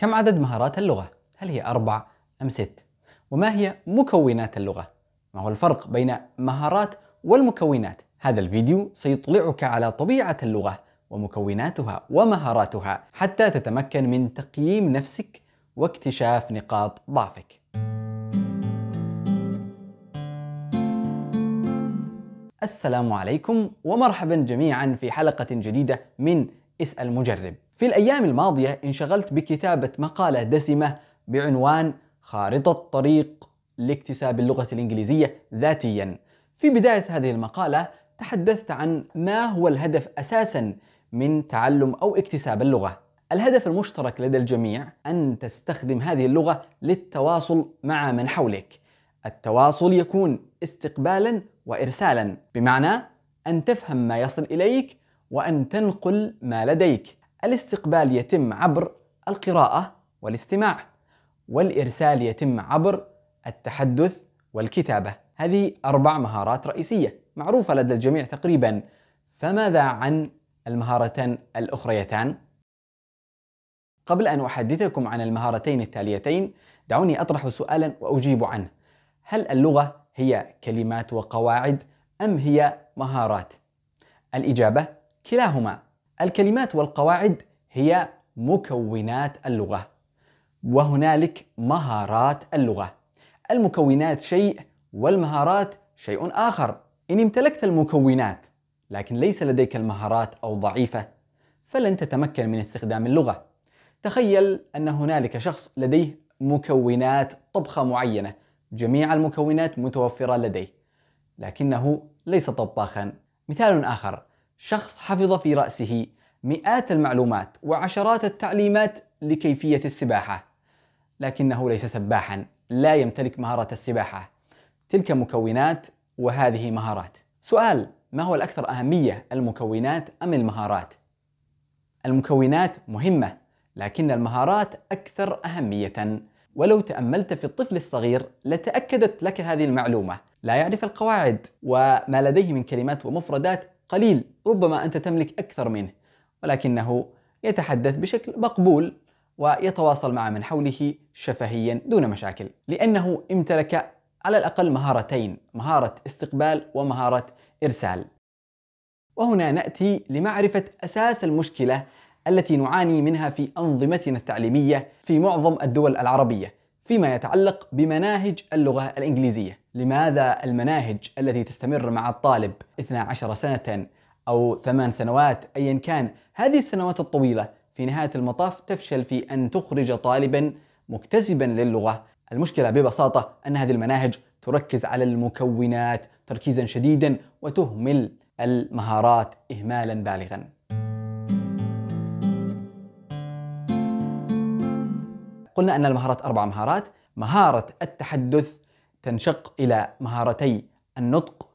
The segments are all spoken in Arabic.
كم عدد مهارات اللغة؟ هل هي أربع أم ست؟ وما هي مكونات اللغة؟ ما هو الفرق بين مهارات والمكونات؟ هذا الفيديو سيطلعك على طبيعة اللغة ومكوناتها ومهاراتها حتى تتمكن من تقييم نفسك واكتشاف نقاط ضعفك. السلام عليكم ومرحبا جميعا في حلقة جديدة من اسأل مجرب. في الأيام الماضية انشغلت بكتابة مقالة دسمة بعنوان خارطة طريق لاكتساب اللغة الإنجليزية ذاتيا. في بداية هذه المقالة تحدثت عن ما هو الهدف أساسا من تعلم أو اكتساب اللغة. الهدف المشترك لدى الجميع أن تستخدم هذه اللغة للتواصل مع من حولك. التواصل يكون استقبالا وإرسالا، بمعنى أن تفهم ما يصل إليك وأن تنقل ما لديك. الاستقبال يتم عبر القراءة والاستماع والإرسال يتم عبر التحدث والكتابة هذه أربع مهارات رئيسية معروفة لدى الجميع تقريبا فماذا عن المهارتان الأخريتان؟ قبل أن أحدثكم عن المهارتين التاليتين دعوني أطرح سؤالا وأجيب عنه هل اللغة هي كلمات وقواعد أم هي مهارات؟ الإجابة كلاهما الكلمات والقواعد هي مكونات اللغة وهنالك مهارات اللغة المكونات شيء والمهارات شيء آخر إن امتلكت المكونات لكن ليس لديك المهارات أو ضعيفة فلن تتمكن من استخدام اللغة تخيل أن هنالك شخص لديه مكونات طبخة معينة جميع المكونات متوفرة لديه لكنه ليس طباخا مثال آخر شخص حفظ في رأسه مئات المعلومات وعشرات التعليمات لكيفية السباحة لكنه ليس سباحا لا يمتلك مهارة السباحة تلك مكونات وهذه مهارات سؤال ما هو الأكثر أهمية المكونات أم المهارات؟ المكونات مهمة لكن المهارات أكثر أهمية ولو تأملت في الطفل الصغير لتأكدت لك هذه المعلومة لا يعرف القواعد وما لديه من كلمات ومفردات قليل ربما أنت تملك أكثر منه ولكنه يتحدث بشكل مقبول ويتواصل مع من حوله شفهيا دون مشاكل لأنه امتلك على الأقل مهارتين مهارة استقبال ومهارة إرسال وهنا نأتي لمعرفة أساس المشكلة التي نعاني منها في أنظمتنا التعليمية في معظم الدول العربية فيما يتعلق بمناهج اللغة الإنجليزية لماذا المناهج التي تستمر مع الطالب 12 سنة أو 8 سنوات أيا كان هذه السنوات الطويلة في نهاية المطاف تفشل في أن تخرج طالبا مكتسبا للغة المشكلة ببساطة أن هذه المناهج تركز على المكونات تركيزا شديدا وتهمل المهارات إهمالا بالغا قلنا أن المهارات أربع مهارات مهارة التحدث تنشق إلى مهارتي النطق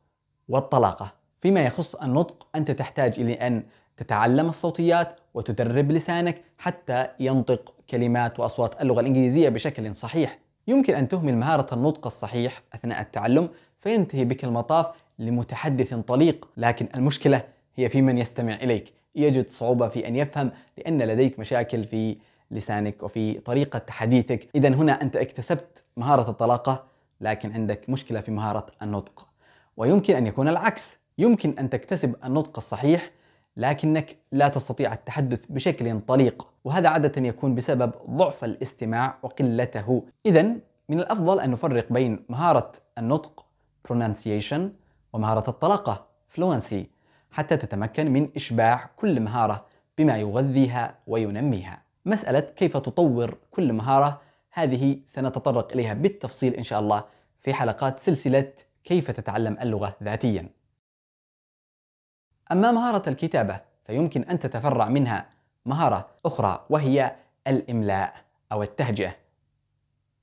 والطلاقة فيما يخص النطق أنت تحتاج إلى أن تتعلم الصوتيات وتدرب لسانك حتى ينطق كلمات وأصوات اللغة الإنجليزية بشكل صحيح يمكن أن تهمل مهارة النطق الصحيح أثناء التعلم فينتهي بك المطاف لمتحدث طليق لكن المشكلة هي في من يستمع إليك يجد صعوبة في أن يفهم لأن لديك مشاكل في لسانك وفي طريقة حديثك إذا هنا أنت اكتسبت مهارة الطلاقة لكن عندك مشكلة في مهارة النطق ويمكن أن يكون العكس يمكن أن تكتسب النطق الصحيح لكنك لا تستطيع التحدث بشكل طليق وهذا عادة يكون بسبب ضعف الاستماع وقلته إذا من الأفضل أن نفرق بين مهارة النطق pronunciation ومهارة الطلاقة fluency حتى تتمكن من إشباع كل مهارة بما يغذيها وينميها مسألة كيف تطور كل مهارة هذه سنتطرق إليها بالتفصيل إن شاء الله في حلقات سلسلة كيف تتعلم اللغة ذاتيا أما مهارة الكتابة فيمكن أن تتفرع منها مهارة أخرى وهي الإملاء أو التهجئة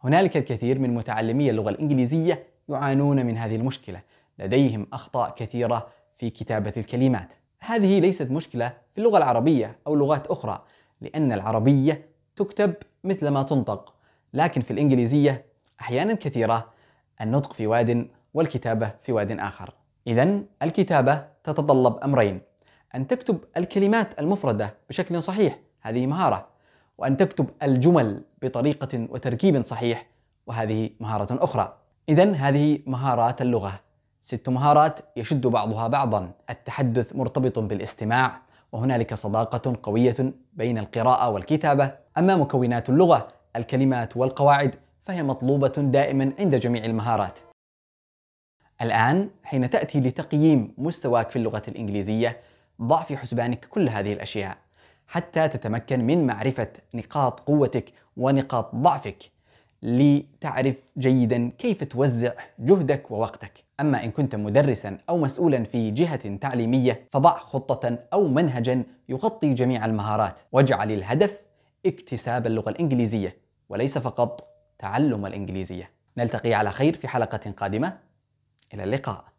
هنالك الكثير من متعلمي اللغة الإنجليزية يعانون من هذه المشكلة لديهم أخطاء كثيرة في كتابة الكلمات هذه ليست مشكلة في اللغة العربية أو لغات أخرى لأن العربية تكتب مثل ما تنطق لكن في الإنجليزية أحيانا كثيرة النطق في واد والكتابة في واد آخر إذا الكتابة تتطلب أمرين أن تكتب الكلمات المفردة بشكل صحيح هذه مهارة وأن تكتب الجمل بطريقة وتركيب صحيح وهذه مهارة أخرى إذا هذه مهارات اللغة ست مهارات يشد بعضها بعضا التحدث مرتبط بالاستماع وهنالك صداقة قوية بين القراءة والكتابة أما مكونات اللغة الكلمات والقواعد فهي مطلوبة دائما عند جميع المهارات الآن حين تأتي لتقييم مستواك في اللغة الإنجليزية ضع في حسبانك كل هذه الأشياء حتى تتمكن من معرفة نقاط قوتك ونقاط ضعفك لتعرف جيدا كيف توزع جهدك ووقتك أما إن كنت مدرسا أو مسؤولا في جهة تعليمية فضع خطة أو منهجا يغطي جميع المهارات واجعل الهدف اكتساب اللغة الإنجليزية وليس فقط تعلم الإنجليزية نلتقي على خير في حلقة قادمة إلى اللقاء